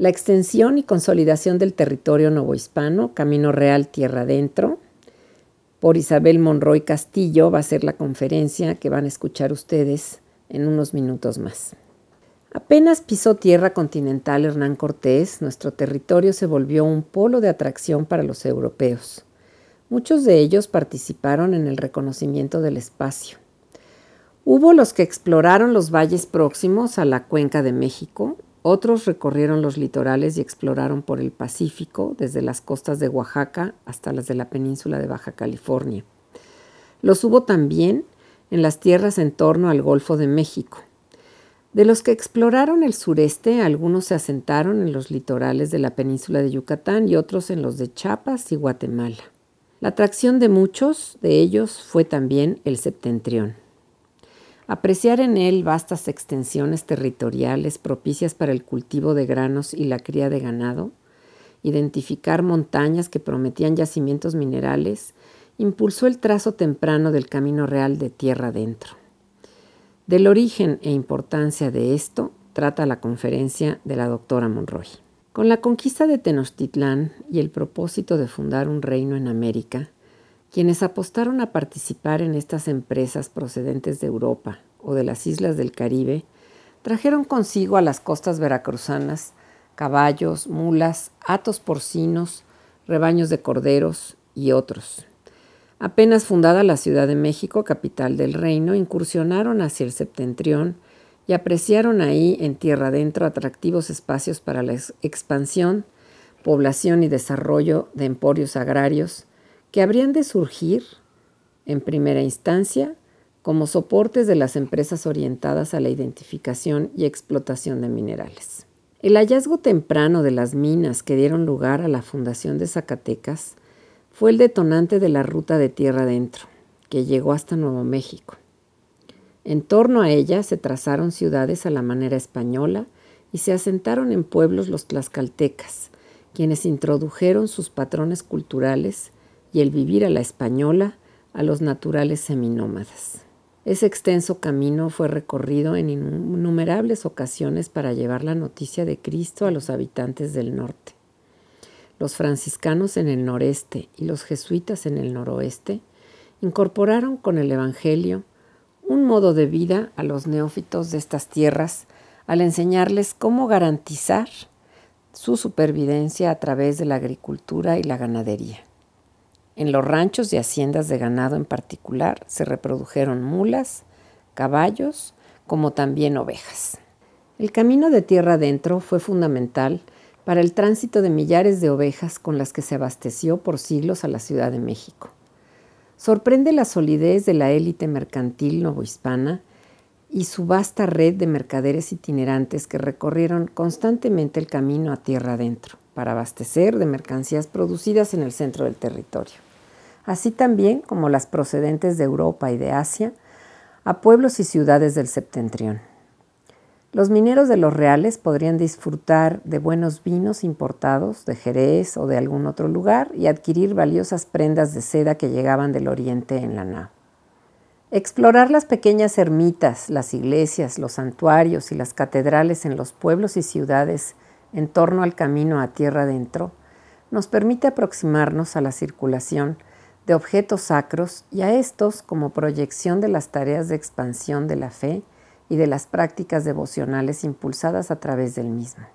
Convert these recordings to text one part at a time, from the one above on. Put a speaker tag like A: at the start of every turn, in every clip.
A: la extensión y consolidación del territorio novohispano, Camino Real Tierra Adentro, por Isabel Monroy Castillo, va a ser la conferencia que van a escuchar ustedes en unos minutos más. Apenas pisó tierra continental Hernán Cortés, nuestro territorio se volvió un polo de atracción para los europeos. Muchos de ellos participaron en el reconocimiento del espacio. Hubo los que exploraron los valles próximos a la cuenca de México otros recorrieron los litorales y exploraron por el Pacífico, desde las costas de Oaxaca hasta las de la península de Baja California. Los hubo también en las tierras en torno al Golfo de México. De los que exploraron el sureste, algunos se asentaron en los litorales de la península de Yucatán y otros en los de Chiapas y Guatemala. La atracción de muchos de ellos fue también el septentrión. Apreciar en él vastas extensiones territoriales propicias para el cultivo de granos y la cría de ganado, identificar montañas que prometían yacimientos minerales, impulsó el trazo temprano del camino real de tierra adentro. Del origen e importancia de esto trata la conferencia de la doctora Monroy. Con la conquista de Tenochtitlán y el propósito de fundar un reino en América, quienes apostaron a participar en estas empresas procedentes de Europa o de las islas del Caribe trajeron consigo a las costas veracruzanas caballos, mulas, atos porcinos, rebaños de corderos y otros. Apenas fundada la Ciudad de México, capital del reino, incursionaron hacia el septentrión y apreciaron ahí en tierra adentro atractivos espacios para la expansión, población y desarrollo de emporios agrarios, que habrían de surgir, en primera instancia, como soportes de las empresas orientadas a la identificación y explotación de minerales. El hallazgo temprano de las minas que dieron lugar a la fundación de Zacatecas fue el detonante de la ruta de tierra adentro, que llegó hasta Nuevo México. En torno a ella se trazaron ciudades a la manera española y se asentaron en pueblos los tlaxcaltecas, quienes introdujeron sus patrones culturales y el vivir a la española a los naturales seminómadas. Ese extenso camino fue recorrido en innumerables ocasiones para llevar la noticia de Cristo a los habitantes del norte. Los franciscanos en el noreste y los jesuitas en el noroeste incorporaron con el Evangelio un modo de vida a los neófitos de estas tierras al enseñarles cómo garantizar su supervivencia a través de la agricultura y la ganadería. En los ranchos y haciendas de ganado en particular se reprodujeron mulas, caballos, como también ovejas. El camino de tierra adentro fue fundamental para el tránsito de millares de ovejas con las que se abasteció por siglos a la Ciudad de México. Sorprende la solidez de la élite mercantil novohispana y su vasta red de mercaderes itinerantes que recorrieron constantemente el camino a tierra adentro para abastecer de mercancías producidas en el centro del territorio así también como las procedentes de Europa y de Asia, a pueblos y ciudades del septentrión. Los mineros de los reales podrían disfrutar de buenos vinos importados de Jerez o de algún otro lugar y adquirir valiosas prendas de seda que llegaban del oriente en la Ná. Explorar las pequeñas ermitas, las iglesias, los santuarios y las catedrales en los pueblos y ciudades en torno al camino a tierra adentro nos permite aproximarnos a la circulación de objetos sacros y a estos como proyección de las tareas de expansión de la fe y de las prácticas devocionales impulsadas a través del mismo.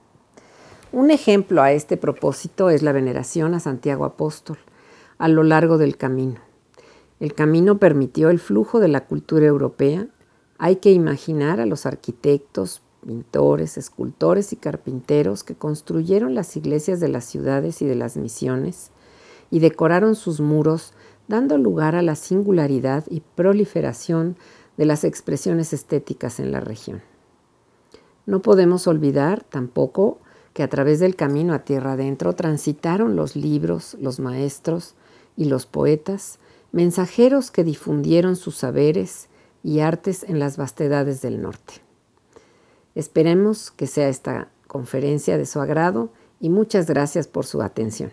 A: Un ejemplo a este propósito es la veneración a Santiago Apóstol a lo largo del camino. El camino permitió el flujo de la cultura europea. Hay que imaginar a los arquitectos, pintores, escultores y carpinteros que construyeron las iglesias de las ciudades y de las misiones, y decoraron sus muros, dando lugar a la singularidad y proliferación de las expresiones estéticas en la región. No podemos olvidar tampoco que a través del camino a tierra adentro transitaron los libros, los maestros y los poetas, mensajeros que difundieron sus saberes y artes en las vastedades del norte. Esperemos que sea esta conferencia de su agrado y muchas gracias por su atención.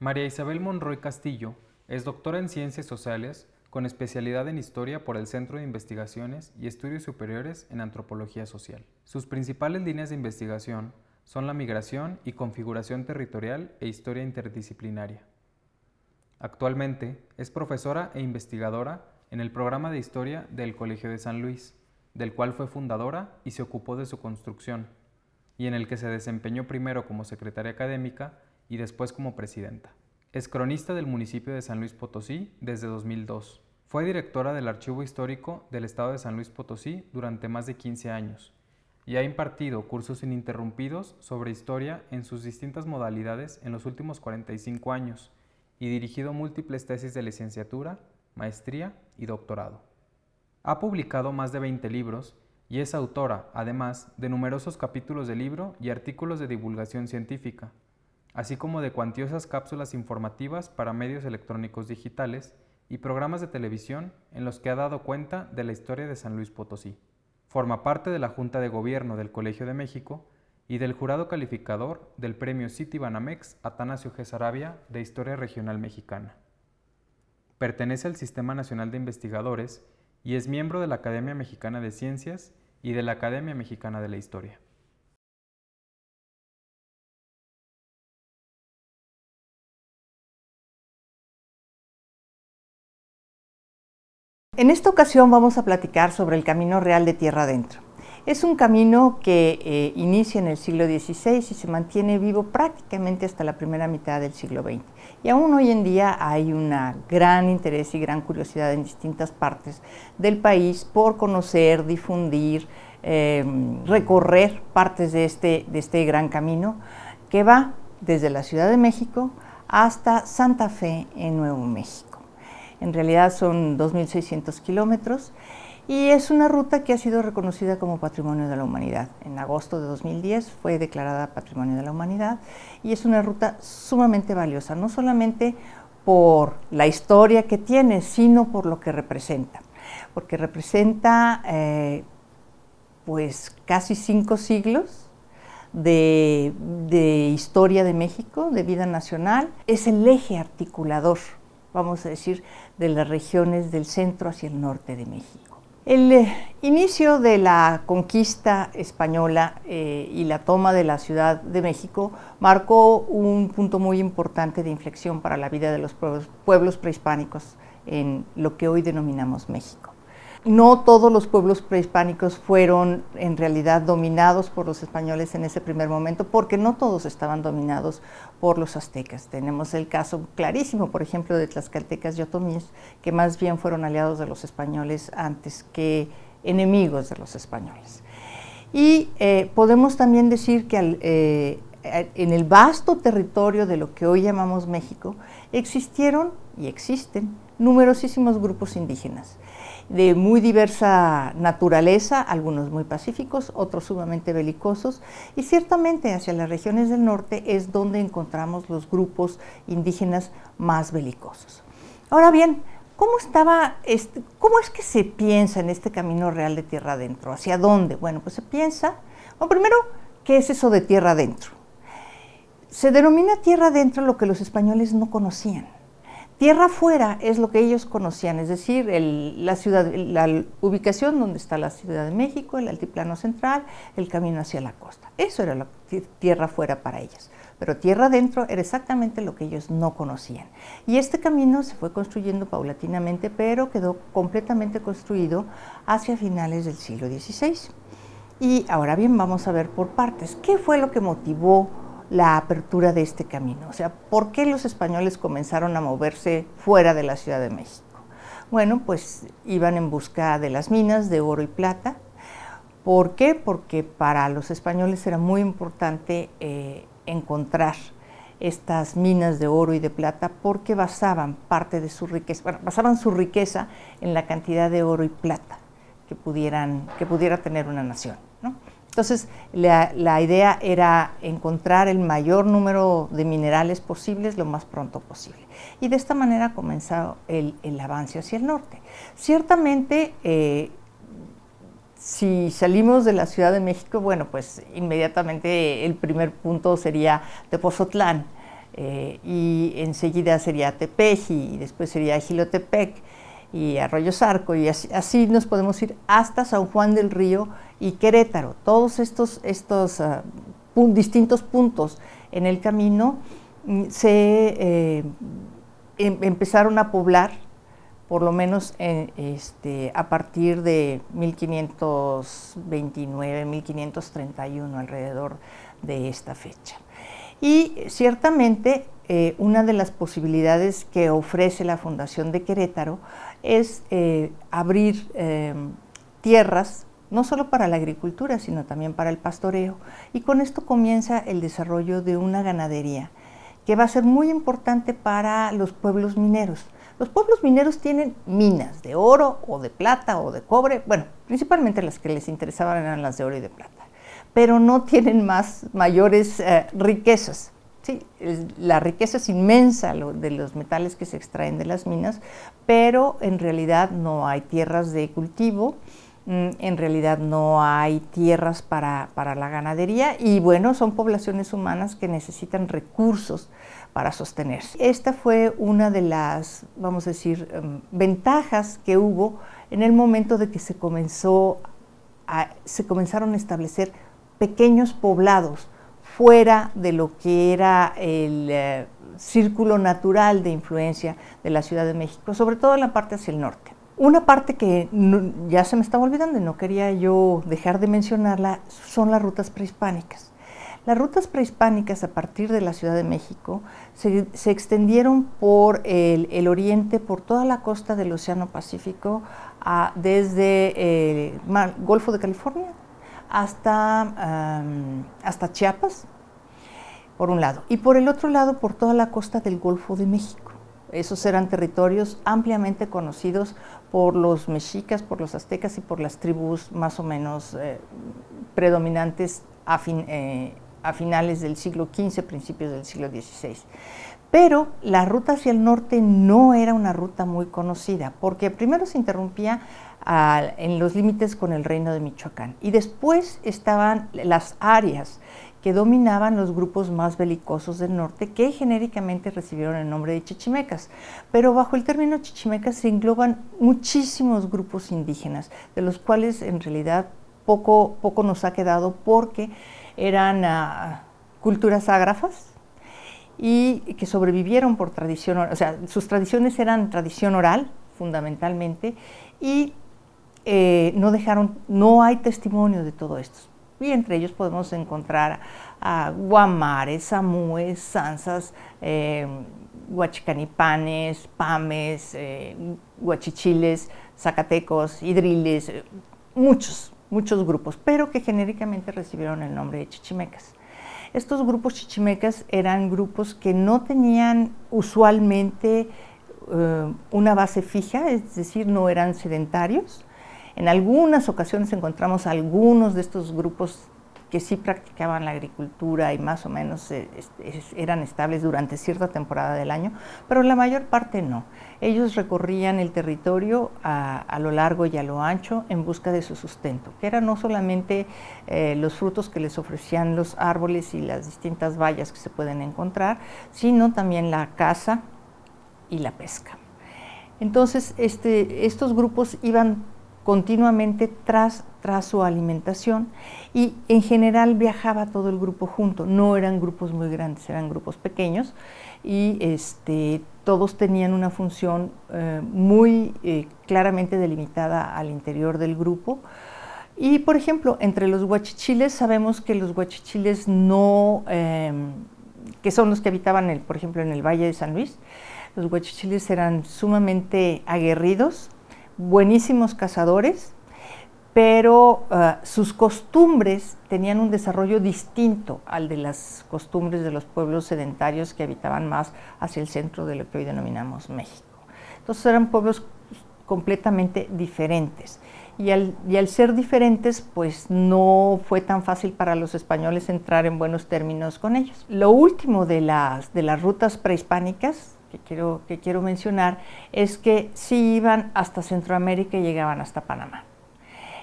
B: María Isabel Monroy Castillo es doctora en Ciencias Sociales con especialidad en Historia por el Centro de Investigaciones y Estudios Superiores en Antropología Social. Sus principales líneas de investigación son la migración y configuración territorial e historia interdisciplinaria. Actualmente es profesora e investigadora en el programa de historia del Colegio de San Luis, del cual fue fundadora y se ocupó de su construcción, y en el que se desempeñó primero como secretaria académica y después como presidenta. Es cronista del municipio de San Luis Potosí desde 2002. Fue directora del Archivo Histórico del Estado de San Luis Potosí durante más de 15 años y ha impartido cursos ininterrumpidos sobre historia en sus distintas modalidades en los últimos 45 años y dirigido múltiples tesis de licenciatura, maestría y doctorado. Ha publicado más de 20 libros y es autora, además, de numerosos capítulos de libro y artículos de divulgación científica, así como de cuantiosas cápsulas informativas para medios electrónicos digitales y programas de televisión en los que ha dado cuenta de la historia de San Luis Potosí. Forma parte de la Junta de Gobierno del Colegio de México y del jurado calificador del Premio City Banamex Atanasio G. de Historia Regional Mexicana. Pertenece al Sistema Nacional de Investigadores y es miembro de la Academia Mexicana de Ciencias y de la Academia Mexicana de la Historia.
C: En esta ocasión vamos a platicar sobre el Camino Real de Tierra Adentro. Es un camino que eh, inicia en el siglo XVI y se mantiene vivo prácticamente hasta la primera mitad del siglo XX. Y aún hoy en día hay un gran interés y gran curiosidad en distintas partes del país por conocer, difundir, em, recorrer partes este, de este gran camino que va desde la Ciudad de México hasta Santa Fe en Nuevo México en realidad son 2.600 kilómetros, y es una ruta que ha sido reconocida como Patrimonio de la Humanidad. En agosto de 2010 fue declarada Patrimonio de la Humanidad y es una ruta sumamente valiosa, no solamente por la historia que tiene, sino por lo que representa, porque representa eh, pues casi cinco siglos de, historia de México, de vida nacional, es el eje articulador, vamos a decir, de las regiones del centro hacia el norte de México. El eh, inicio de la conquista española eh, y la toma de la Ciudad de México marcó un punto muy importante de inflexión para la vida de los pueblos prehispánicos en lo que hoy denominamos México no todos los pueblos prehispánicos fueron en realidad dominados por los españoles en ese primer momento, porque no todos estaban dominados por los aztecas. Tenemos el caso clarísimo, por ejemplo, de Tlaxcaltecas y Otomíes, que más bien fueron aliados de los españoles antes que enemigos de los españoles. Y eh, podemos también decir que eh, en el vasto territorio de lo que hoy llamamos México existieron y existen numerosísimos grupos indígenas de muy diversa naturaleza, algunos muy pacíficos, otros sumamente belicosos, y ciertamente hacia las regiones del norte es donde encontramos los grupos indígenas más belicosos. Ahora bien, ¿Cómo, estaba ¿Cómo es que se piensa en este camino real de tierra adentro? ¿Hacia dónde? Bueno, pues se piensa, primero, ¿qué es eso de tierra adentro? Se denomina tierra adentro lo que los españoles no conocían. Tierra fuera es lo que ellos conocían, es decir, la, ciudad, la ubicación donde está la Ciudad de México, el altiplano central, el camino hacia la costa. Eso era la tierra fuera para ellos. Pero tierra adentro era exactamente lo que ellos no conocían. Y este camino se fue construyendo paulatinamente, pero quedó completamente construido hacia finales del siglo XVI. Y ahora bien, vamos a ver por partes qué fue lo que motivó la apertura de este camino. O sea, ¿por qué los españoles comenzaron a moverse fuera de la Ciudad de México? Bueno, pues iban en busca de las minas de oro y plata. ¿Por qué? Porque para los españoles era muy importante eh, encontrar estas minas de oro y de plata porque basaban parte de su riqueza, bueno, basaban su riqueza en la cantidad de oro y plata que, pudieran, que pudiera tener una nación. Entonces, la, idea era encontrar el mayor número de minerales posibles lo más pronto posible. Y de esta manera comenzó el, el avance hacia el norte. Ciertamente, eh, si salimos de la Ciudad de México, bueno, pues inmediatamente el primer punto sería Tepozotlán, eh, y enseguida sería Tepeji, y después sería Gilotepec y Arroyo Sarco y así, nos podemos ir hasta San Juan del Río y Querétaro, todos estos, ah, distintos puntos en el camino mm, se eh, em, empezaron a poblar, por lo menos eh, este, a partir de 1529, 1531, alrededor de esta fecha. Y ciertamente eh, una de las posibilidades que ofrece la Fundación de Querétaro es eh, abrir eh, tierras, no solo para la agricultura, sino también para el pastoreo. Y con esto comienza el desarrollo de una ganadería que va a ser muy importante para los pueblos mineros. Los pueblos mineros tienen minas de oro o de plata o de cobre, bueno, principalmente las que les interesaban eran las de oro y de plata, pero no tienen más mayores eh, riquezas la riqueza es inmensa de los metales que se extraen de las minas, pero en realidad no hay tierras de cultivo, mm, en realidad no hay tierras para, la ganadería y bueno, son poblaciones humanas que necesitan recursos para sostenerse. Esta fue una de las, vamos a decir, em, ventajas que hubo en el momento de que se comenzaron a establecer pequeños poblados fuera de lo que era el eh, círculo natural de influencia de la Ciudad de México, sobre todo en la parte hacia el norte. Una parte que ya se me estaba olvidando y no quería yo dejar de mencionarla son las rutas prehispánicas. Las rutas prehispánicas a partir de la Ciudad de México se, extendieron por el, oriente, por toda la costa del Océano Pacífico, desde el eh, Golfo de California hasta, hasta Chiapas, por un lado, y por el otro lado por toda la costa del Golfo de México. Esos eran territorios ampliamente conocidos por los mexicas, por los aztecas y por las tribus más o menos eh, predominantes a, eh, a, finales del siglo XV, principios del siglo XVI. Pero la ruta hacia el norte no era una ruta muy conocida, porque primero se interrumpía en los límites con el reino de Michoacán. Y después estaban las áreas que dominaban los grupos más belicosos del norte que genéricamente recibieron el nombre de chichimecas. Pero bajo el término chichimecas se engloban muchísimos grupos indígenas, de los cuales en realidad poco, poco nos ha quedado porque eran ah, culturas ágrafas y que sobrevivieron por tradición, o sea, sus tradiciones eran tradición oral fundamentalmente y eh, no dejaron, no hay testimonio de todo esto. Y entre ellos podemos encontrar a Guamares, Samúes, Sansas, eh, em, Huachicanipanes, Pames, em, Huachichiles, Zacatecos, Hidriles, eh, muchos, muchos grupos, pero que genéricamente recibieron el nombre de chichimecas. Estos grupos chichimecas eran grupos que no tenían usualmente eh, una base fija, es decir, no eran sedentarios, en algunas ocasiones encontramos algunos de estos grupos que sí practicaban la agricultura y más o menos eh, este, eran estables durante cierta temporada del año, pero la mayor parte no. Ellos recorrían el territorio a, lo largo y a lo ancho en busca de su sustento, que eran no solamente eh, los frutos que les ofrecían los árboles y las distintas vallas que se pueden encontrar, sino también la caza y la pesca. Entonces, este, estos grupos iban continuamente tras, su alimentación y en general viajaba todo el grupo junto, no eran grupos muy grandes, eran grupos pequeños y este, todos tenían una función eh, muy eh, claramente delimitada al interior del grupo. Y por ejemplo, entre los guachichiles sabemos que los guachichiles no, em, que son los que habitaban, el, por ejemplo, en el Valle de San Luis, los huachichiles eran sumamente aguerridos, buenísimos cazadores, pero eh, sus costumbres tenían un desarrollo distinto al de las costumbres de los pueblos sedentarios que habitaban más hacia el centro de lo que hoy denominamos México. Entonces eran pueblos completamente diferentes. Y al, ser diferentes, pues no fue tan fácil para los españoles entrar en buenos términos con ellos. Lo último de las rutas prehispánicas que quiero, que quiero mencionar es que sí iban hasta Centroamérica y llegaban hasta Panamá.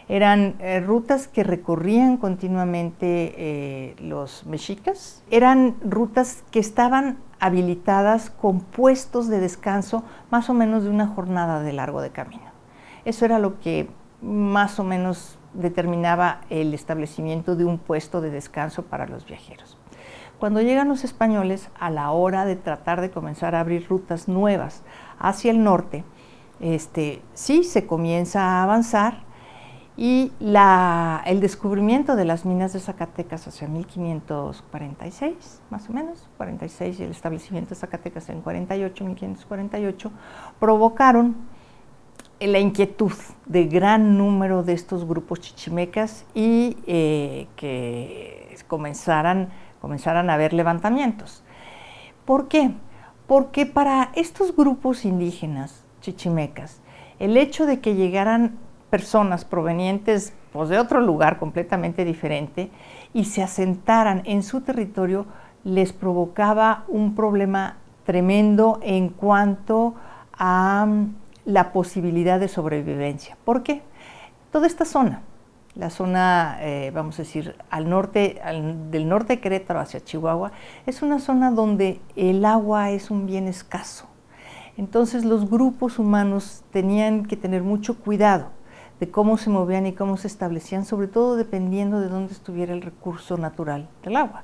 C: Eran eh, rutas que recorrían continuamente eh, los mexicas. Eran rutas que estaban habilitadas con puestos de descanso más o menos de una jornada de largo de camino. Eso era lo que más o menos determinaba el establecimiento de un puesto de descanso para los viajeros. Cuando llegan los españoles, a la hora de tratar de comenzar a abrir rutas nuevas hacia el norte, este, sí se comienza a avanzar y el descubrimiento de las minas de Zacatecas hacia 1546, más o menos, 46 y el establecimiento de Zacatecas en 48, 1548, provocaron la inquietud de gran número de estos grupos chichimecas y eh, que comenzaran comenzaran a haber levantamientos. ¿Por qué? Porque para estos grupos indígenas chichimecas, el hecho de que llegaran personas provenientes pues, de otro lugar completamente diferente y se asentaran en su territorio les provocaba un problema tremendo en cuanto a mm, la posibilidad de sobrevivencia. ¿Por qué? Toda esta zona, la zona, eh, vamos a decir, al norte, del norte de Querétaro hacia Chihuahua, es una zona donde el agua es un bien escaso. Entonces los grupos humanos tenían que tener mucho cuidado de cómo se movían y cómo se establecían, sobre todo dependiendo de dónde estuviera el recurso natural del agua.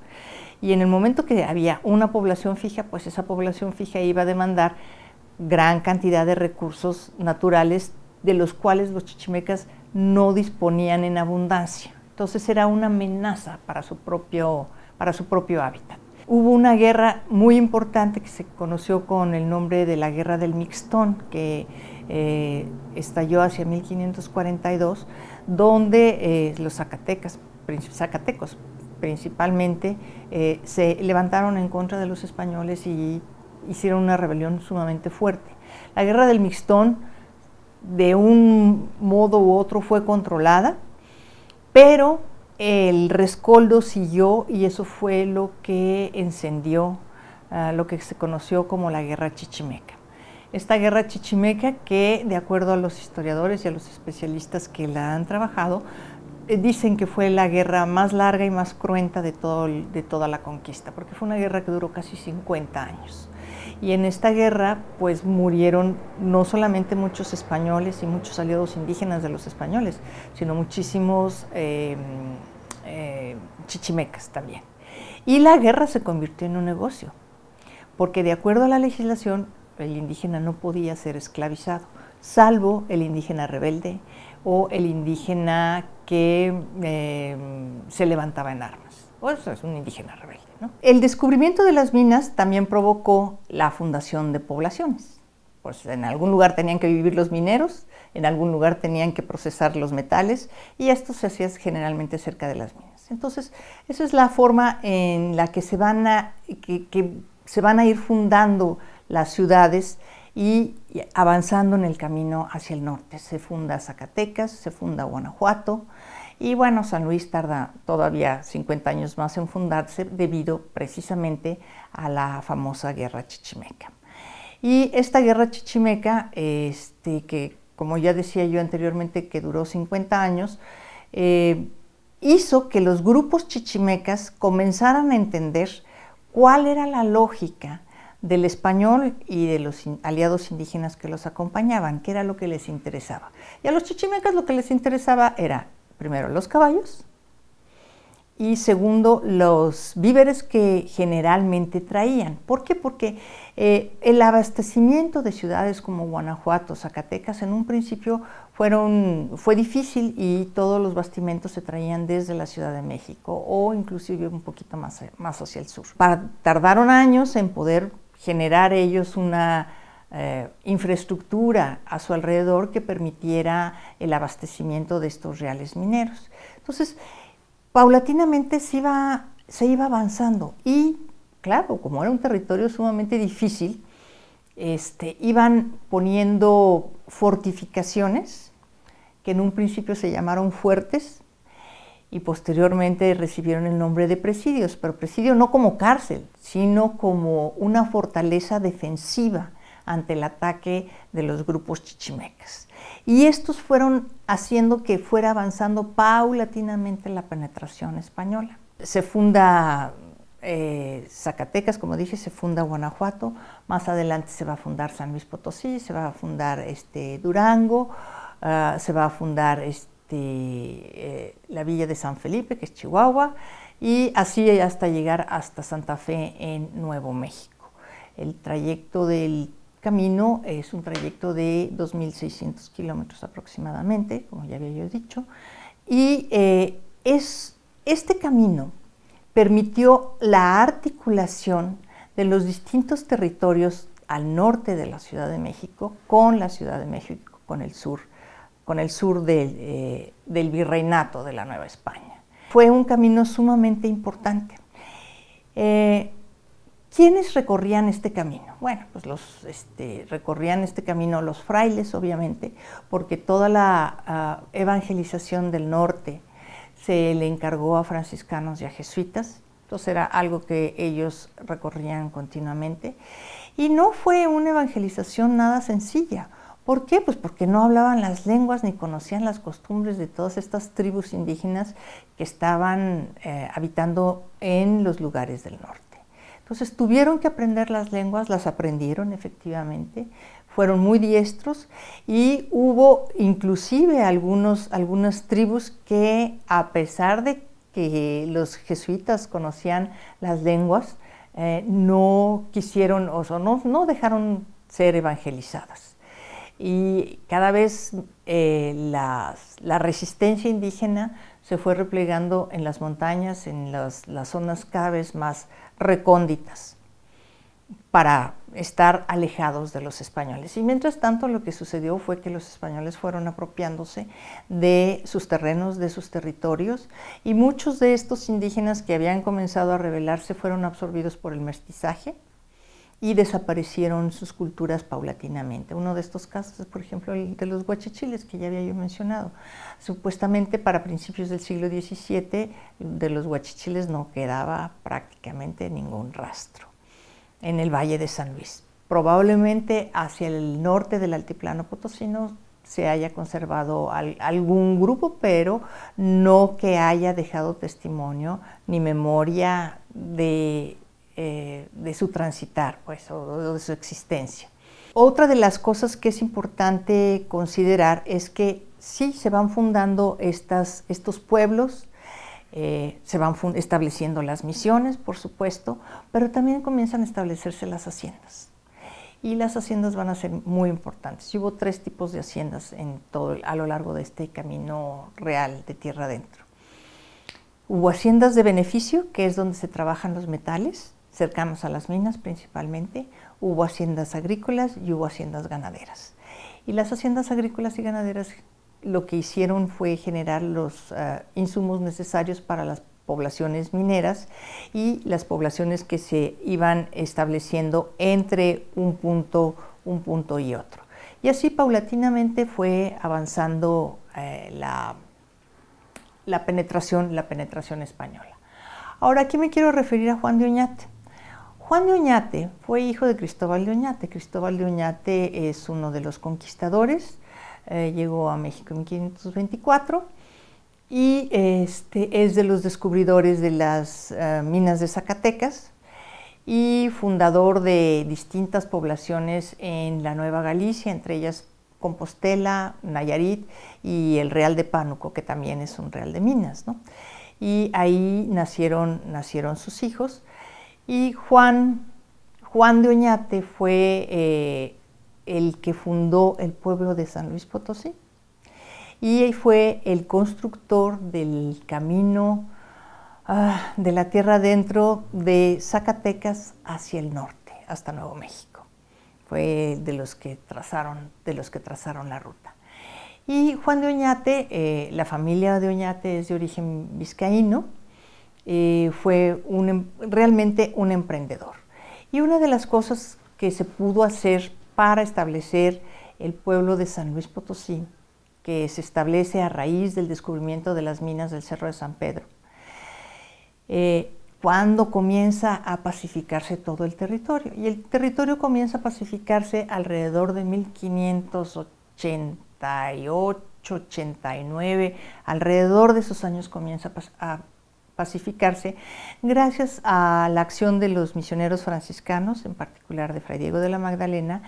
C: Y en el momento que había una población fija, pues esa población fija iba a demandar gran cantidad de recursos naturales de los cuales los chichimecas no disponían en abundancia. Entonces era una amenaza para su propio, hábitat. Hubo una guerra muy importante que se conoció con el nombre de la Guerra del Mixtón, que eh, estalló hacia 1542, donde eh, los Zacatecas, Zacatecos principalmente, eh, se levantaron en contra de los españoles y hicieron una rebelión sumamente fuerte. La Guerra del Mixtón de un modo u otro fue controlada, pero el rescoldo siguió y eso fue lo que encendió ah, lo que se conoció como la guerra chichimeca. Esta guerra chichimeca que, de acuerdo a los historiadores y a los especialistas que la han trabajado, eh, dicen que fue la guerra más larga y más cruenta de, de toda la conquista, porque fue una guerra que duró casi 50 años. Y en esta guerra pues murieron no solamente muchos españoles y muchos aliados indígenas de los españoles, sino muchísimos em, eh, chichimecas también. Y la guerra se convirtió en un negocio, porque de acuerdo a la legislación el indígena no podía ser esclavizado, salvo el indígena rebelde o el indígena que em, se levantaba en armas. O eso es un indígena rebelde. El descubrimiento de las minas también provocó la fundación de poblaciones. Pues en algún lugar tenían que vivir los mineros, en algún lugar tenían que procesar los metales y esto se hacía generalmente cerca de las minas. Entonces, esa es la forma en la que se van a ir fundando las ciudades y avanzando en el camino hacia el norte. Se funda Zacatecas, se funda Guanajuato, y bueno, San Luis tarda todavía 50 años más en fundarse debido precisamente a la famosa guerra chichimeca. Y esta guerra chichimeca, este, que como ya decía yo anteriormente, que duró 50 años, eh, hizo que los grupos chichimecas comenzaran a entender cuál era la lógica del español y de los aliados indígenas que los acompañaban, qué era lo que les interesaba. Y a los chichimecas lo que les interesaba era primero los caballos y segundo los víveres que generalmente traían. ¿Por qué? Porque eh, el abastecimiento de ciudades como Guanajuato, Zacatecas, en un principio fueron, fue difícil y todos los bastimentos se traían desde la Ciudad de México o inclusive un poquito más, más hacia el sur. tardaron años en poder generar ellos una eh, infraestructura a su alrededor que permitiera el abastecimiento de estos reales mineros. Entonces, paulatinamente se iba, avanzando y, claro, como era un territorio sumamente difícil, este, iban poniendo fortificaciones que en un principio se llamaron fuertes y posteriormente recibieron el nombre de presidios, pero presidio no como cárcel, sino como una fortaleza defensiva ante el ataque de los grupos chichimecas. Y estos fueron haciendo que fuera avanzando paulatinamente la penetración española. Se funda eh, Zacatecas, como dije, se funda Guanajuato, más adelante se va a fundar San Luis Potosí, se va a fundar este, Durango, ah, se va a fundar este, eh, la villa de San Felipe, que es Chihuahua, y así hasta llegar hasta Santa Fe en Nuevo México. El trayecto del camino es un trayecto de 2.600 kilómetros aproximadamente, como ya había yo dicho, y eh, es, este camino permitió la articulación de los distintos territorios al norte de la Ciudad de México con la Ciudad de México, con el sur, con el sur del, eh, virreinato de la Nueva España. Fue un camino sumamente importante. Eh, ¿Quiénes recorrían este camino? Bueno, pues los este, recorrían este camino los frailes, obviamente, porque toda la ah, evangelización del norte se le encargó a franciscanos y a jesuitas, entonces era algo que ellos recorrían continuamente. Y no fue una evangelización nada sencilla. ¿Por qué? Pues porque no hablaban las lenguas ni conocían las costumbres de todas estas tribus indígenas que estaban eh, habitando en los lugares del norte. Entonces tuvieron que aprender las lenguas, las aprendieron efectivamente, fueron muy diestros y hubo inclusive algunos, algunas tribus que a pesar de que los jesuitas conocían las lenguas, eh, no quisieron o no, no dejaron ser evangelizadas y cada vez eh, la, resistencia indígena se fue replegando en las montañas, en las, las zonas cada vez más recónditas para estar alejados de los españoles. Y mientras tanto lo que sucedió fue que los españoles fueron apropiándose de sus terrenos, de sus territorios, y muchos de estos indígenas que habían comenzado a rebelarse fueron absorbidos por el mestizaje, y desaparecieron sus culturas paulatinamente. Uno de estos casos es, por ejemplo, el de los guachichiles, que ya había yo mencionado. Supuestamente para principios del siglo XVII de los guachichiles no quedaba prácticamente ningún rastro en el Valle de San Luis. Probablemente hacia el norte del altiplano potosino se haya conservado algún grupo, pero no que haya dejado testimonio ni memoria de eh, de su transitar pues, o de su existencia. Otra de las cosas que es importante considerar es que sí se van fundando estos pueblos, eh, se van estableciendo las misiones, por supuesto, pero también comienzan a establecerse las haciendas. Y las haciendas van a ser muy importantes. hubo tres tipos de haciendas a lo largo de este camino real de tierra adentro. Hubo haciendas de beneficio, que es donde se trabajan los metales, cercanos a las minas principalmente, hubo haciendas agrícolas y hubo haciendas ganaderas. Y las haciendas agrícolas y ganaderas lo que hicieron fue generar los eh, insumos necesarios para las poblaciones mineras y las poblaciones que se iban estableciendo entre un punto, un punto y otro. Y así paulatinamente fue avanzando eh, la, la, penetración, la penetración española. Ahora aquí me quiero referir a Juan de Oñat? Juan de Oñate fue hijo de Cristóbal de Oñate. Cristóbal de Oñate es uno de los conquistadores, eh, llegó a México en 1524 y este, es de los descubridores de las eh, minas de Zacatecas y fundador de distintas poblaciones en la Nueva Galicia, entre ellas Compostela, Nayarit y el Real de Pánuco, que también es un real de minas. Y ahí nacieron, nacieron sus hijos. Y Juan, Juan de Oñate fue eh, el que fundó el pueblo de San Luis Potosí y fue el constructor del camino ah, de la tierra adentro de Zacatecas hacia el norte, hasta Nuevo México. Fue de los que trazaron, de los que trazaron la ruta. Y Juan de Oñate, eh, la familia de Oñate es de origen vizcaíno, eh, fue em, realmente un emprendedor. Y una de las cosas que se pudo hacer para establecer el pueblo de San Luis Potosí, que se establece a raíz del descubrimiento de las minas del Cerro de San Pedro, eh, cuando comienza a pacificarse todo el territorio. Y el territorio comienza a pacificarse alrededor de 1588, 89, alrededor de esos años comienza a pacificarse gracias a la acción de los misioneros franciscanos, en particular de Fray Diego de la Magdalena,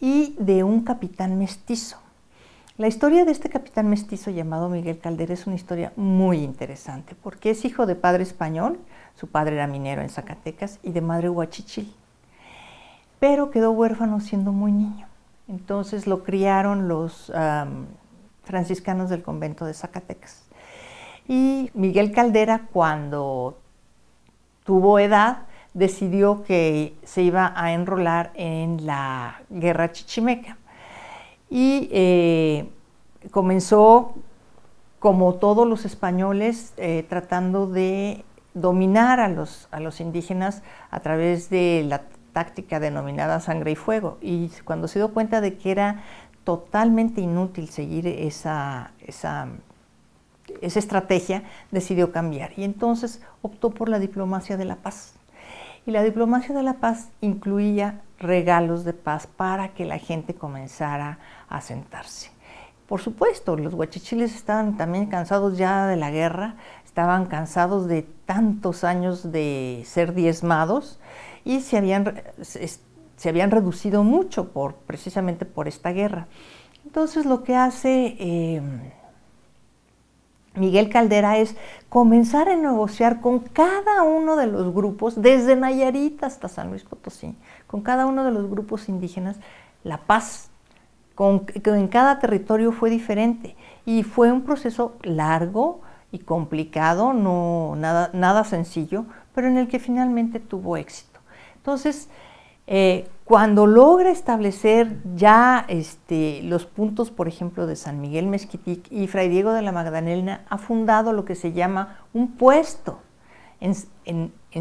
C: y de un capitán mestizo. La historia de este capitán mestizo llamado Miguel Caldera es una historia muy interesante porque es hijo de padre español, su padre era minero en Zacatecas, y de madre huachichil, pero quedó huérfano siendo muy niño. Entonces lo criaron los franciscanos del convento de Zacatecas y Miguel Caldera, cuando tuvo edad, decidió que se iba a enrolar en la guerra chichimeca. Y eh, comenzó, como todos los españoles, eh, tratando de dominar a los, a los indígenas a través de la táctica denominada sangre y fuego. Y cuando se dio cuenta de que era totalmente inútil seguir esa, esa esa estrategia, decidió cambiar y entonces optó por la diplomacia de la paz. Y la diplomacia de la paz incluía regalos de paz para que la gente comenzara a sentarse. Por supuesto, los guachichiles estaban también cansados ya de la guerra, estaban cansados de tantos años de ser diezmados y se habían, se, habían reducido mucho por, precisamente por esta guerra. Entonces lo que hace eh, Miguel Caldera es comenzar a negociar con cada uno de los grupos, desde Nayarit hasta San Luis Potosí, con cada uno de los grupos indígenas, la paz. en cada territorio fue diferente y fue un proceso largo y complicado, no, nada, nada sencillo, pero en el que finalmente tuvo éxito. Entonces, eh, cuando logra establecer ya este, los puntos, por ejemplo, de San Miguel Mezquitic y Fray Diego de la Magdalena, ha fundado lo que se llama un puesto en,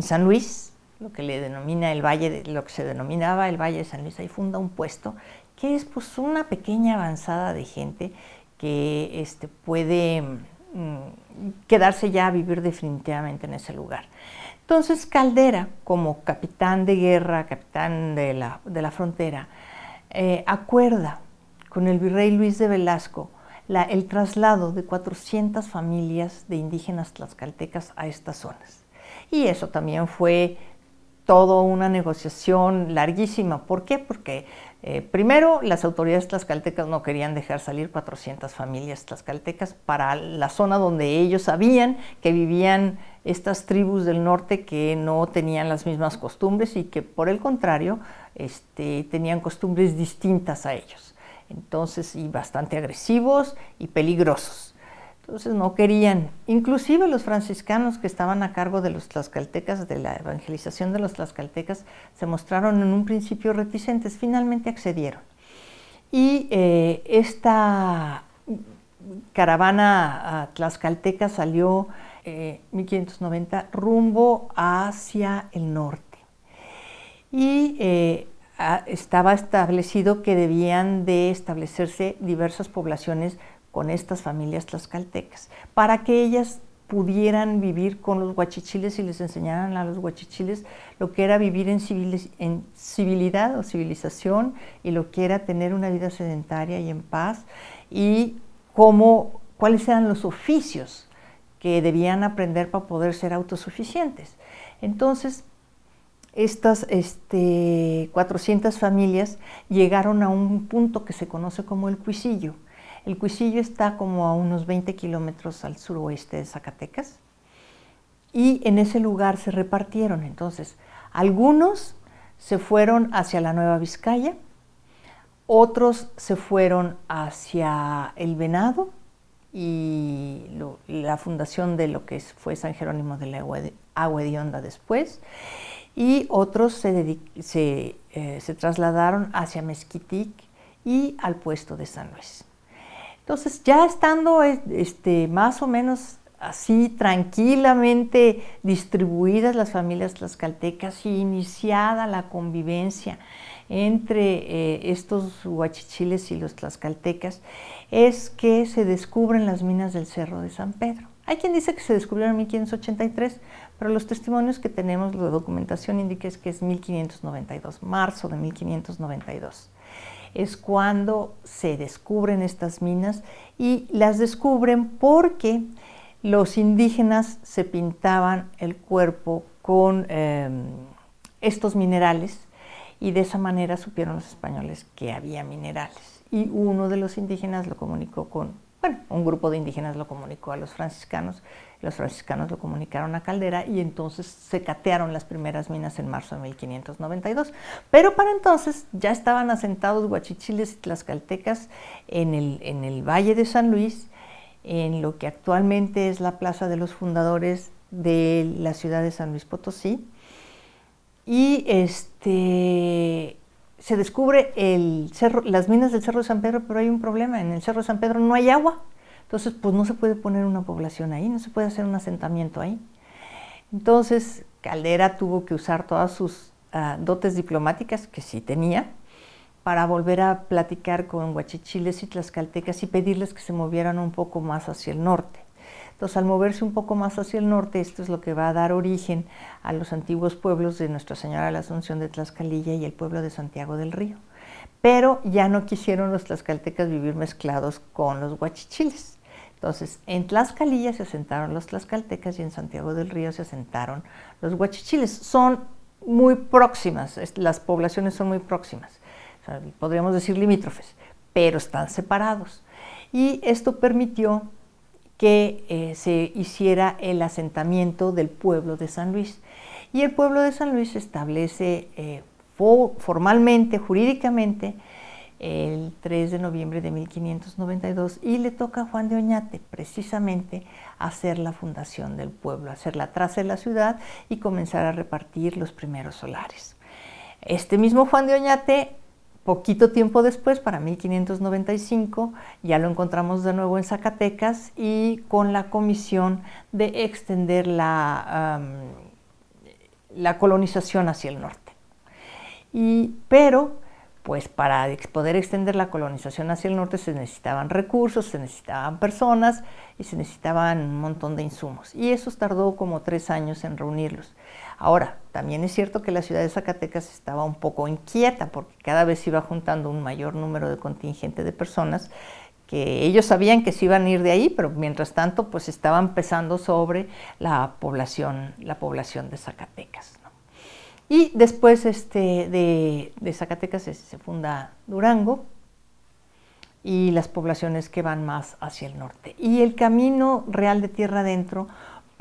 C: San Luis, lo que, le denomina el valle lo que se denominaba el Valle de San Luis, ahí funda un puesto, que es pues, una pequeña avanzada de gente que este, puede mm, quedarse ya a vivir definitivamente en ese lugar. Entonces Caldera, como capitán de guerra, capitán de la, frontera, eh, acuerda con el virrey Luis de Velasco el traslado de 400 familias de indígenas tlaxcaltecas a estas zonas. Y eso también fue toda una negociación larguísima. ¿Por qué? Porque eh, primero, las autoridades tlaxcaltecas no querían dejar salir 400 familias tlaxcaltecas para la zona donde ellos sabían que vivían estas tribus del norte que no tenían las mismas costumbres y que por el contrario este, tenían costumbres distintas a ellos. Entonces, y bastante agresivos y peligrosos. Entonces no querían. Inclusive los franciscanos que estaban a cargo de los tlaxcaltecas, de la evangelización de los tlaxcaltecas, se mostraron en un principio reticentes, finalmente accedieron. Y eh, esta caravana tlaxcalteca salió eh, en 1590 rumbo hacia el norte. Y eh, estaba establecido que debían de establecerse diversas poblaciones con estas familias tlaxcaltecas, para que ellas pudieran vivir con los guachichiles y les enseñaran a los guachichiles lo que era vivir en, civilidad o civilización y lo que era tener una vida sedentaria y en paz y cómo, cuáles eran los oficios que debían aprender para poder ser autosuficientes. Entonces, estas este, 400 familias llegaron a un punto que se conoce como el cuisillo, el Cuisillo está como a unos 20 kilómetros al suroeste de Zacatecas y en ese lugar se repartieron. Entonces, algunos se fueron hacia la Nueva Vizcaya, otros se fueron hacia el Venado y la fundación de lo que fue San Jerónimo de la Agua de Honda después, y otros se, eh, se trasladaron hacia Mezquitic y al puesto de San Luis. Entonces, ya estando este, más o menos así tranquilamente distribuidas las familias tlaxcaltecas y iniciada la convivencia entre eh, estos huachichiles y los tlaxcaltecas, es que se descubren las minas del Cerro de San Pedro. Hay quien dice que se descubrieron en 1583, pero los testimonios que tenemos, la documentación indica que es 1592, marzo de 1592 es cuando se descubren estas minas y las descubren porque los indígenas se pintaban el cuerpo con em, estos minerales y de esa manera supieron los españoles que había minerales. Y uno de los indígenas lo comunicó con bueno, un grupo de indígenas lo comunicó a los franciscanos, los franciscanos lo comunicaron a Caldera y entonces se catearon las primeras minas en marzo de 1592. Pero para entonces ya estaban asentados guachichiles y tlaxcaltecas en el, en el Valle de San Luis, en lo que actualmente es la Plaza de los Fundadores de la ciudad de San Luis Potosí. Y este, se descubre el cerro, las minas del Cerro de San Pedro, pero hay un problema, en el Cerro de San Pedro no hay agua, entonces pues no se puede poner una población ahí, no se puede hacer un asentamiento ahí. Entonces Caldera tuvo que usar todas sus ah, dotes diplomáticas, que sí tenía, para volver a platicar con huachichiles y tlaxcaltecas y pedirles que se movieran un poco más hacia el norte. Entonces, al moverse un poco más hacia el norte, esto es lo que va a dar origen a los antiguos pueblos de Nuestra Señora la Asunción de Tlaxcalilla y el pueblo de Santiago del Río. Pero ya no quisieron los tlaxcaltecas vivir mezclados con los huachichiles. Entonces, en Tlaxcalilla se asentaron los tlaxcaltecas y en Santiago del Río se asentaron los huachichiles. Son muy próximas, las poblaciones son muy próximas, podríamos decir limítrofes, pero están separados. Y esto permitió que eh, se hiciera el asentamiento del pueblo de San Luis. Y el pueblo de San Luis establece eh, formalmente, jurídicamente, el 3 de noviembre de 1592 y le toca a Juan de Oñate precisamente hacer la fundación del pueblo, hacer la traza de la ciudad y comenzar a repartir los primeros solares. Este mismo Juan de Oñate Poquito tiempo después, para 1595, ya lo encontramos de nuevo en Zacatecas y con la comisión de extender la, colonización hacia el norte. Y, pero, pues para poder extender la colonización hacia el norte se necesitaban recursos, se necesitaban personas y se necesitaban un montón de insumos. Y eso tardó como tres años en reunirlos. Ahora, también es cierto que la ciudad de Zacatecas estaba un poco inquieta porque cada vez se iba juntando un mayor número de contingente de personas que ellos sabían que se iban a ir de ahí, pero mientras tanto pues estaban pesando sobre la población, de Zacatecas. Y después este, de, Zacatecas se funda Durango, y las poblaciones que van más hacia el norte. Y el camino real de tierra adentro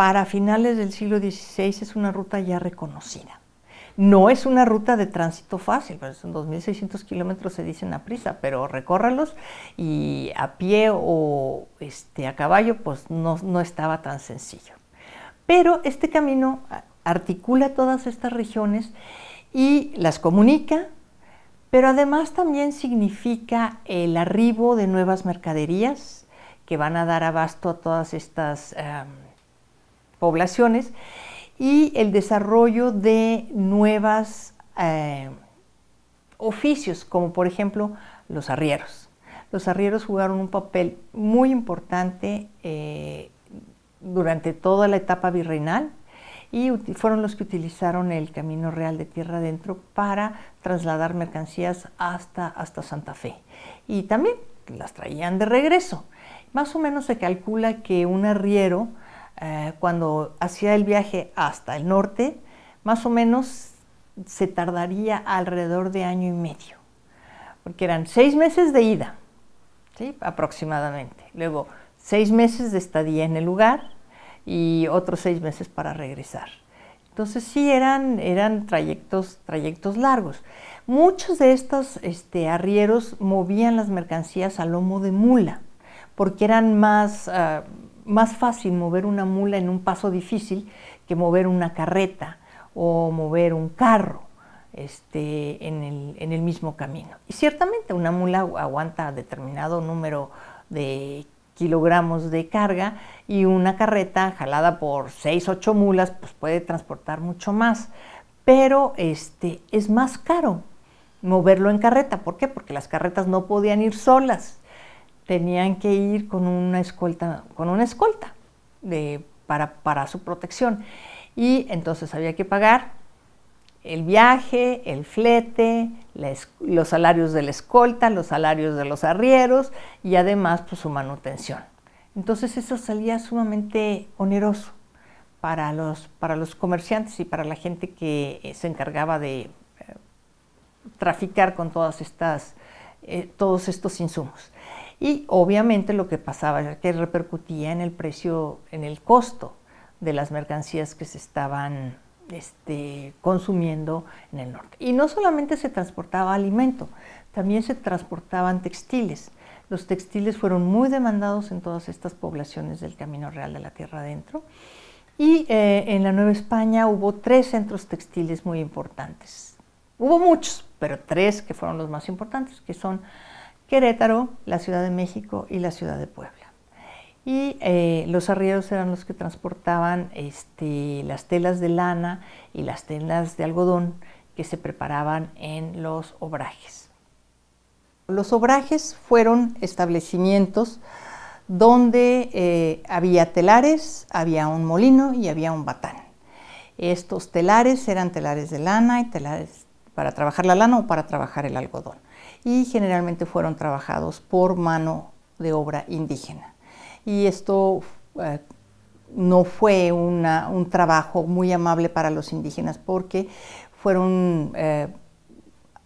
C: para finales del siglo XVI es una ruta ya reconocida. No es una ruta de tránsito fácil, pues, son 2.600 kilómetros, se dicen a prisa, pero recórralos y a pie o este, a caballo, pues no, estaba tan sencillo. Pero este camino articula todas estas regiones y las comunica, pero además también significa el arribo de nuevas mercaderías que van a dar abasto a todas estas... Em, poblaciones y el desarrollo de nuevas eh, oficios, como por ejemplo los arrieros. Los arrieros jugaron un papel muy importante eh, durante toda la etapa virreinal y fueron los que utilizaron el Camino Real de Tierra Adentro para trasladar mercancías hasta, hasta Santa Fe. Y también las traían de regreso. Más o menos se calcula que un arriero eh, cuando hacía el viaje hasta el norte, más o menos se tardaría alrededor de año y medio, porque eran seis meses de ida, aproximadamente. Luego, seis meses de estadía en el lugar y otros seis meses para regresar. Entonces sí eran, eran trayectos, trayectos largos. Muchos de estos este, arrieros movían las mercancías a lomo de mula, porque eran más... Ah, más fácil mover una mula en un paso difícil que mover una carreta o mover un carro este, en, el, en, el, mismo camino. Y ciertamente una mula aguanta determinado número de kilogramos de carga y una carreta jalada por 6, ocho mulas pues puede transportar mucho más, pero este, es más caro moverlo en carreta. ¿Por qué? Porque las carretas no podían ir solas, tenían que ir con una escolta, con una escolta de, para, para su protección. Y entonces había que pagar el viaje, el flete, los salarios de la escolta, los salarios de los arrieros y además pues, su manutención. Entonces eso salía sumamente oneroso para los, para los comerciantes y para la gente que eh, se encargaba de eh, traficar con todas estas, eh, todos estos insumos. Y obviamente lo que pasaba era que repercutía en el precio, en el costo de las mercancías que se estaban este, consumiendo en el norte. Y no solamente se transportaba alimento, también se transportaban textiles. Los textiles fueron muy demandados en todas estas poblaciones del Camino Real de la Tierra Adentro. Y eh, en la Nueva España hubo tres centros textiles muy importantes. Hubo muchos, pero tres que fueron los más importantes, que son Querétaro, la Ciudad de México y la Ciudad de Puebla. Y eh, los arrieros eran los que transportaban este, las telas de lana y las telas de algodón que se preparaban en los obrajes. Los obrajes fueron establecimientos donde eh, había telares, había un molino y había un batán. Estos telares eran telares de lana y telares para trabajar la lana o para trabajar el algodón y generalmente fueron trabajados por mano de obra indígena. Y esto eh, no fue un trabajo muy amable para los indígenas porque fueron eh,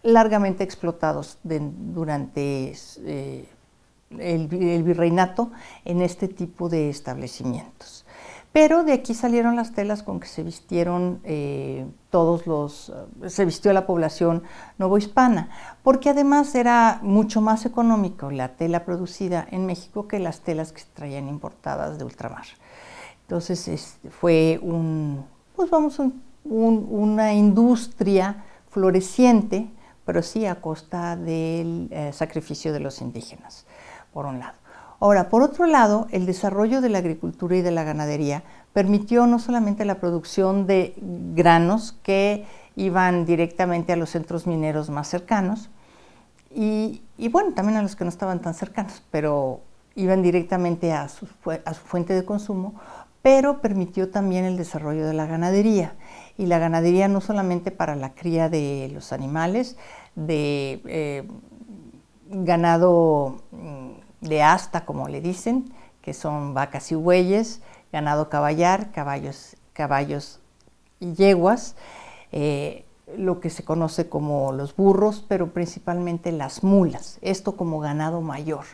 C: largamente explotados durante eh, el virreinato en este tipo de establecimientos. Pero de aquí salieron las telas con que se vistieron eh, todos los, eh, se vistió la población novohispana, porque además era mucho más económico la tela producida en México que las telas que se traían importadas de ultramar. Entonces este, fue un, pues vamos, una industria floreciente, pero sí a costa del eh, sacrificio de los indígenas, por un lado. Ahora, por otro lado, el desarrollo de la agricultura y de la ganadería permitió no solamente la producción de granos que iban directamente a los centros mineros más cercanos, y, bueno, también a los que no estaban tan cercanos, pero iban directamente a su, fuente de consumo, pero permitió también el desarrollo de la ganadería. Y la ganadería no solamente para la cría de los animales, de eh, ganado mm, de hasta como le dicen, que son vacas y bueyes, ganado caballar, caballos, caballos y yeguas, eh, lo que se conoce como los burros, pero principalmente las mulas, esto como ganado mayor.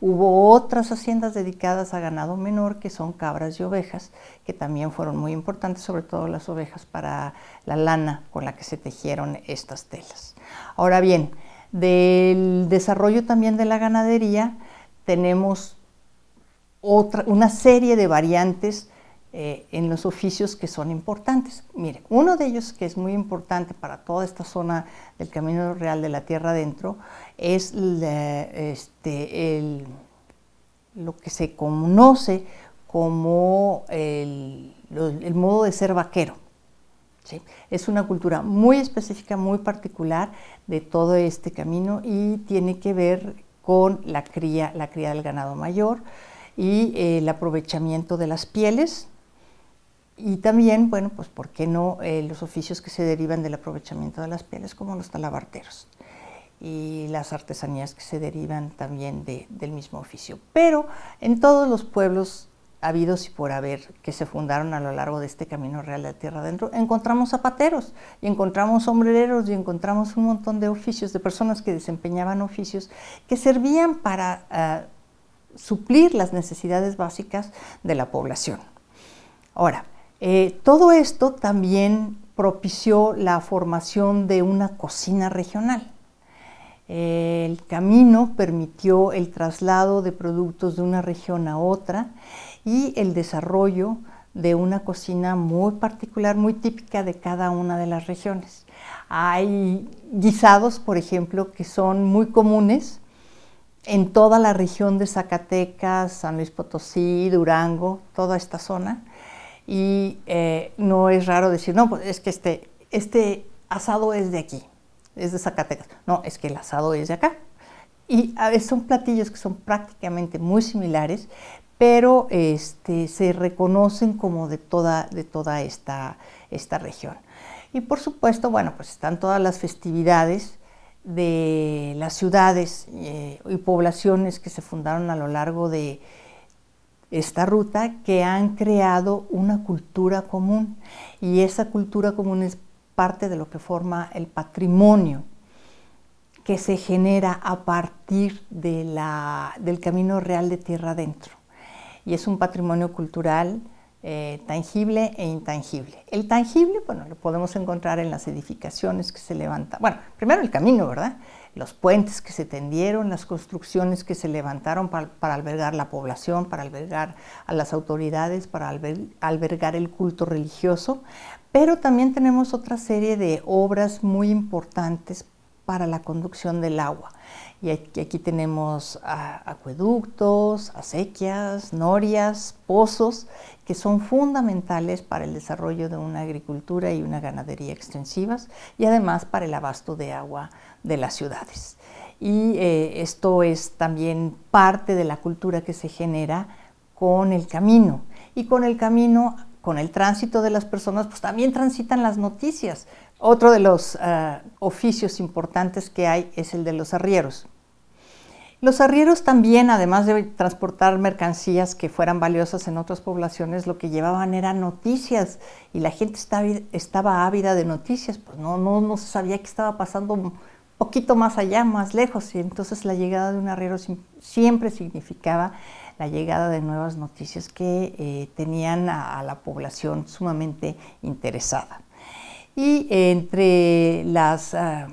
C: Hubo otras haciendas dedicadas a ganado menor, que son cabras y ovejas, que también fueron muy importantes, sobre todo las ovejas para la lana con la que se tejieron estas telas. Ahora bien, del desarrollo también de la ganadería, tenemos otra, una serie de variantes eh, en los oficios que son importantes. Mire, uno de ellos que es muy importante para toda esta zona del Camino Real de la Tierra Adentro es este, lo que se conoce como el, modo de ser vaquero. Es una cultura muy específica, muy particular de todo este camino y tiene que ver con la cría, la cría del ganado mayor y eh, el aprovechamiento de las pieles y también, bueno, pues por qué no eh, los oficios que se derivan del aprovechamiento de las pieles como los talabarteros y las artesanías que se derivan también del mismo oficio. Pero en todos los pueblos habidos y por haber que se fundaron a lo largo de este camino real de tierra adentro, encontramos zapateros y encontramos sombrereros y encontramos un montón de oficios, de personas que desempeñaban oficios que servían para ah, suplir las necesidades básicas de la población. Ahora, eh, todo esto también propició la formación de una cocina regional. El camino permitió el traslado de productos de una región a otra y el desarrollo de una cocina muy particular, muy típica de cada una de las regiones. Hay guisados, por ejemplo, que son muy comunes en toda la región de Zacatecas, San Luis Potosí, Durango, toda esta zona. Y eh, no es raro decir, no, pues es que este, este asado es de aquí, es de Zacatecas. No, es que el asado es de acá. Y a veces son platillos que son prácticamente muy similares, pero este, se reconocen como de toda, esta, región. Y por supuesto, bueno, pues están todas las festividades de las ciudades eh, y poblaciones que se fundaron a lo largo de esta ruta que han creado una cultura común y esa cultura común es parte de lo que forma el patrimonio que se genera a partir del camino real de tierra adentro y es un patrimonio cultural eh, tangible e intangible. El tangible, bueno, lo podemos encontrar en las edificaciones que se levantan. Bueno, primero el camino, ¿verdad? Los puentes que se tendieron, las construcciones que se levantaron para, albergar la población, para albergar a las autoridades, para albergar el culto religioso. Pero también tenemos otra serie de obras muy importantes para la conducción del agua y aquí tenemos acueductos, acequias, norias, pozos, que son fundamentales para el desarrollo de una agricultura y una ganadería extensivas y además para el abasto de agua de las ciudades. Y eh, esto es también parte de la cultura que se genera con el camino. Y con el camino, con el tránsito de las personas, pues también transitan las noticias, otro de los eh, oficios importantes que hay es el de los arrieros. Los arrieros también, además de transportar mercancías que fueran valiosas en otras poblaciones, lo que llevaban eran noticias y la gente estaba, ávida de noticias, pues no, se sabía qué estaba pasando un poquito más allá, más lejos, y entonces la llegada de un arriero siempre significaba la llegada de nuevas noticias que eh, tenían a la población sumamente interesada. Y entre las ah,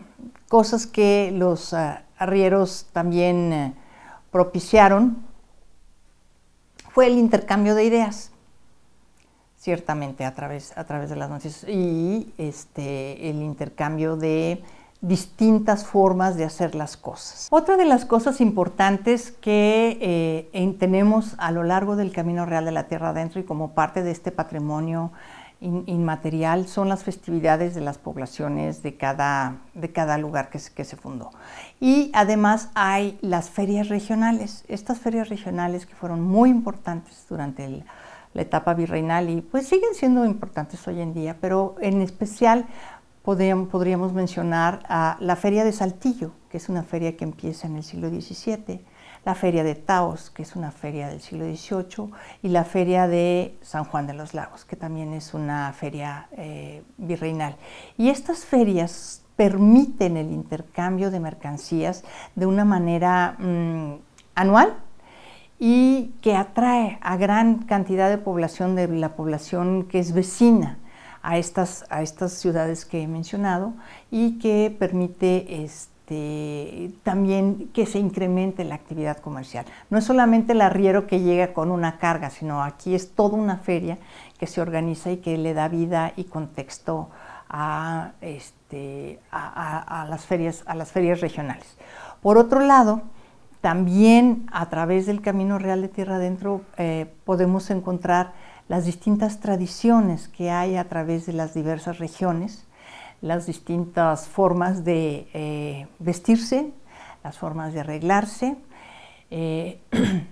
C: cosas que los ah, arrieros también eh, propiciaron fue el intercambio de ideas, ciertamente a través, a través de las noticias, y este, el intercambio de distintas formas de hacer las cosas. Otra de las cosas importantes que eh, tenemos a lo largo del Camino Real de la Tierra Adentro y como parte de este patrimonio inmaterial son las festividades de las poblaciones de cada, lugar que se, fundó. Y además hay las ferias regionales, estas ferias regionales que fueron muy importantes durante la etapa virreinal y pues siguen siendo importantes hoy en día, pero en especial podríamos, mencionar a la Feria de Saltillo, que es una feria que empieza en el siglo XVII la Feria de Taos, que es una feria del siglo XVIII, y la Feria de San Juan de los Lagos, que también es una feria eh, virreinal. Y estas ferias permiten el intercambio de mercancías de una manera mm, anual y que atrae a gran cantidad de población, de la población que es vecina a estas, a estas ciudades que he mencionado y que permite... Este, este, también que se incremente la actividad comercial. No es solamente el arriero que llega con una carga, sino aquí es toda una feria que se organiza y que le da vida y contexto a, este, las, ferias, regionales. Por otro lado, también a través del Camino Real de Tierra Adentro eh, podemos encontrar las distintas tradiciones que hay a través de las diversas regiones las distintas formas de eh, vestirse, las formas de arreglarse eh,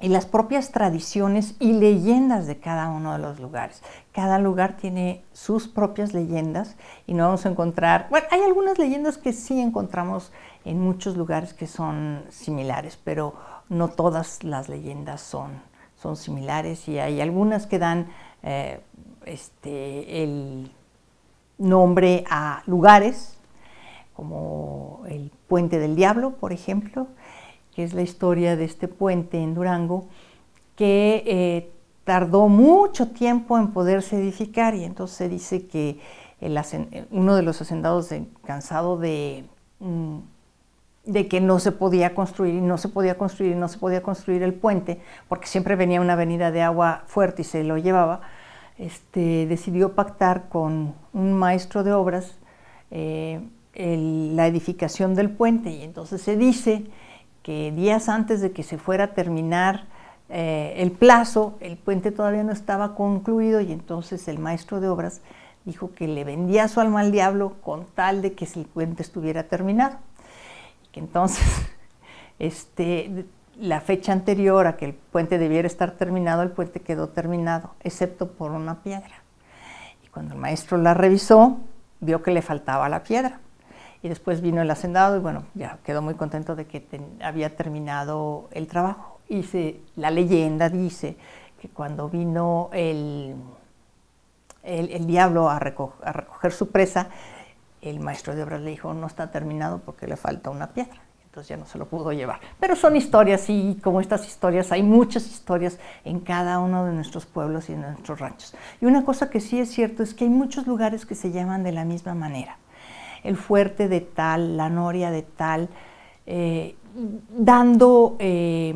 C: y las propias tradiciones y leyendas de cada uno de los lugares. Cada lugar tiene sus propias leyendas y no vamos a encontrar, bueno, hay algunas leyendas que sí encontramos en muchos lugares que son similares, pero no todas las leyendas son, son similares y hay algunas que dan eh, este, el nombre a lugares, como el Puente del Diablo, por ejemplo, que es la historia de este puente en Durango, que eh, tardó mucho tiempo en poderse edificar y entonces se dice que uno de los hacendados cansado de, mm, de que no se podía construir y no se podía construir y no se podía construir el puente, porque siempre venía una avenida de agua fuerte y se lo llevaba, este, decidió pactar con un maestro de obras eh, la edificación del puente. Y entonces se dice que días antes de que se fuera a terminar eh, el plazo, el puente todavía no estaba concluido y entonces el maestro de obras dijo que le vendía su alma al diablo con tal de que el puente estuviera terminado. entonces este, la fecha anterior a que el puente debiera estar terminado, el puente quedó terminado, excepto por una piedra. Y cuando el maestro la revisó, vio que le faltaba la piedra. Y después vino el hacendado y bueno, ya quedó muy contento de que había terminado el trabajo. Y la leyenda dice que cuando vino el, el, diablo a, a recoger su presa, el maestro de obras le dijo, no está terminado porque le falta una piedra ya no se lo pudo llevar. Pero son historias y como estas historias, hay muchas historias en cada uno de nuestros pueblos y en nuestros ranchos. Y una cosa que sí es cierto es que hay muchos lugares que se llaman de la misma manera. El fuerte de tal, la noria de tal, eh, dando eh,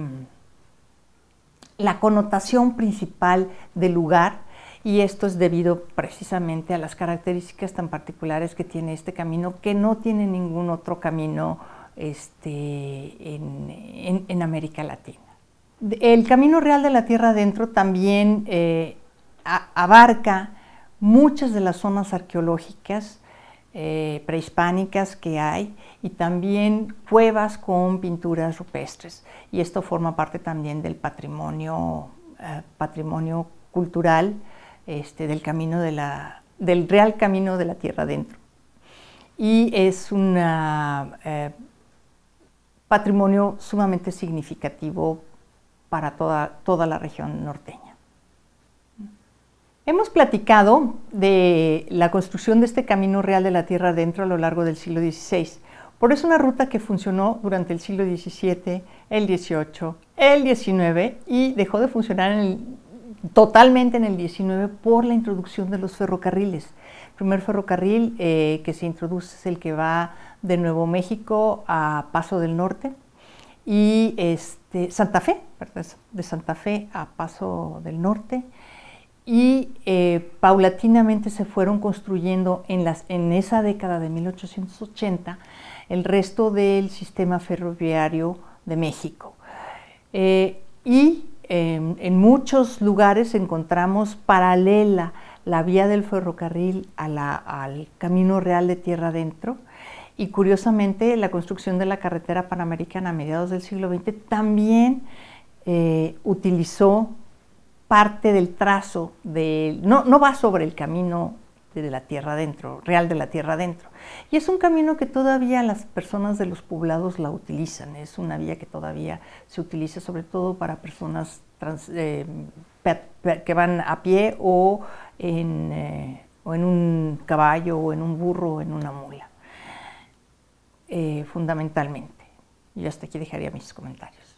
C: la connotación principal del lugar y esto es debido precisamente a las características tan particulares que tiene este camino que no tiene ningún otro camino este, en, América Latina. El Camino Real de la Tierra Adentro también eh, abarca muchas de las zonas arqueológicas eh, prehispánicas que hay y también cuevas con pinturas rupestres. Y esto forma parte también del patrimonio, eh, patrimonio cultural este, del, camino del Real Camino de la Tierra Adentro. Y es una patrimonio sumamente significativo para toda, toda la región norteña. Hemos platicado de la construcción de este Camino Real de la Tierra Adentro a lo largo del siglo XVI, por eso una ruta que funcionó durante el siglo XVII, el XVIII, el XIX y dejó de funcionar totalmente en el XIX por la introducción de los ferrocarriles primer ferrocarril eh, que se introduce es el que va de Nuevo México a Paso del Norte y este, Santa Fe, de Santa Fe a Paso del Norte. Y eh, paulatinamente se fueron construyendo en, las, en esa década de 1880 el resto del sistema ferroviario de México. Eh, y em, en muchos lugares encontramos paralela la vía del ferrocarril a la, al Camino Real de Tierra Adentro. Y curiosamente, la construcción de la carretera panamericana a mediados del siglo XX también eh, utilizó parte del trazo, de, no, no va sobre el camino de la tierra adentro, real de la tierra adentro. Y es un camino que todavía las personas de los poblados la utilizan, es una vía que todavía se utiliza sobre todo para personas eh, que van a pie o en, eh, o en un caballo, o en un burro, o en una mula, eh, fundamentalmente. Y hasta aquí dejaría mis comentarios.